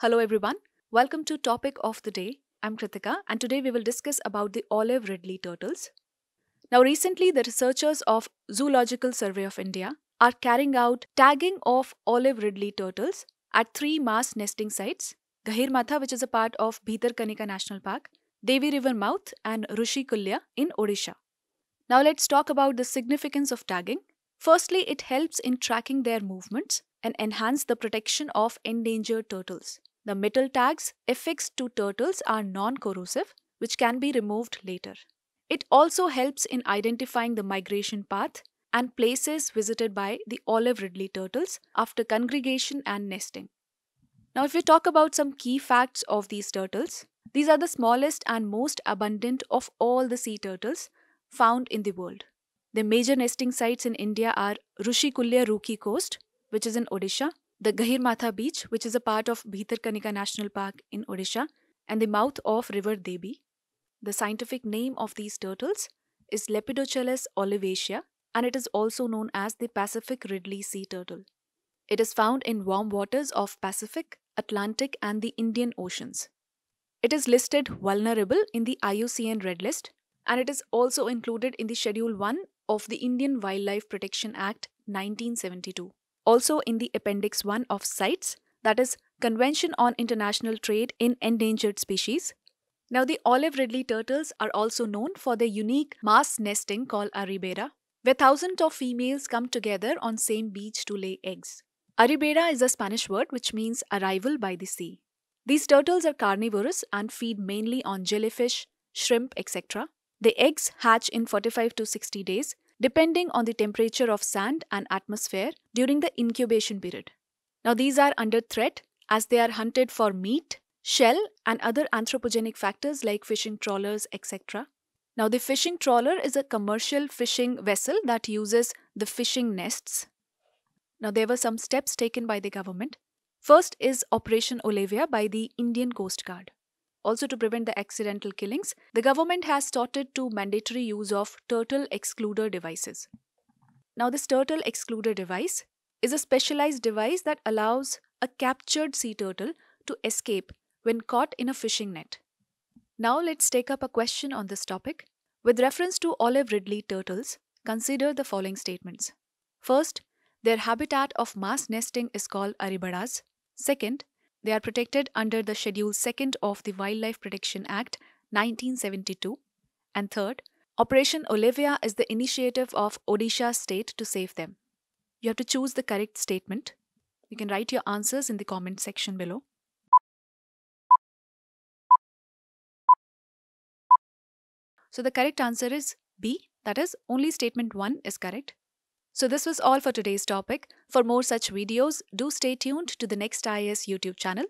Hello everyone. Welcome to topic of the day. I'm Kritika and today we will discuss about the olive ridley turtles. Now recently the researchers of Zoological Survey of India are carrying out tagging of olive ridley turtles at three mass nesting sites, Gahirmatha which is a part of Bhitarkanika National Park, Devi River mouth and Rushikulya in Odisha. Now let's talk about the significance of tagging. Firstly, it helps in tracking their movements and enhance the protection of endangered turtles. The metal tags affixed to turtles are non corrosive, which can be removed later. It also helps in identifying the migration path and places visited by the olive ridley turtles after congregation and nesting. Now, if we talk about some key facts of these turtles, these are the smallest and most abundant of all the sea turtles found in the world. The major nesting sites in India are Rushikulya Ruki coast, which is in Odisha, the Gahirmatha Beach, which is a part of Bhitarkanika National Park in Odisha, and the mouth of River Debi. The scientific name of these turtles is Lepidochelys olivacea, and it is also known as the Pacific Ridley sea turtle. It is found in warm waters of Pacific, Atlantic, and the Indian Oceans. It is listed vulnerable in the IUCN Red List, and it is also included in the Schedule 1 of the Indian Wildlife Protection Act 1972 also in the Appendix 1 of CITES, that is, Convention on International Trade in Endangered Species. Now, the olive ridley turtles are also known for their unique mass nesting called Aribera, where thousands of females come together on same beach to lay eggs. Aribera is a Spanish word which means arrival by the sea. These turtles are carnivorous and feed mainly on jellyfish, shrimp, etc. The eggs hatch in 45 to 60 days depending on the temperature of sand and atmosphere during the incubation period. Now, these are under threat as they are hunted for meat, shell, and other anthropogenic factors like fishing trawlers, etc. Now, the fishing trawler is a commercial fishing vessel that uses the fishing nests. Now, there were some steps taken by the government. First is Operation Olivia by the Indian Coast Guard also to prevent the accidental killings, the government has started to mandatory use of turtle excluder devices. Now, this turtle excluder device is a specialized device that allows a captured sea turtle to escape when caught in a fishing net. Now, let's take up a question on this topic. With reference to olive ridley turtles, consider the following statements. First, their habitat of mass nesting is called aribadas. Second, they are protected under the Schedule 2nd of the Wildlife Protection Act 1972. And third, Operation Olivia is the initiative of Odisha state to save them. You have to choose the correct statement. You can write your answers in the comment section below. So the correct answer is B, that is only statement 1 is correct. So this was all for today's topic. For more such videos, do stay tuned to the Next IS YouTube channel.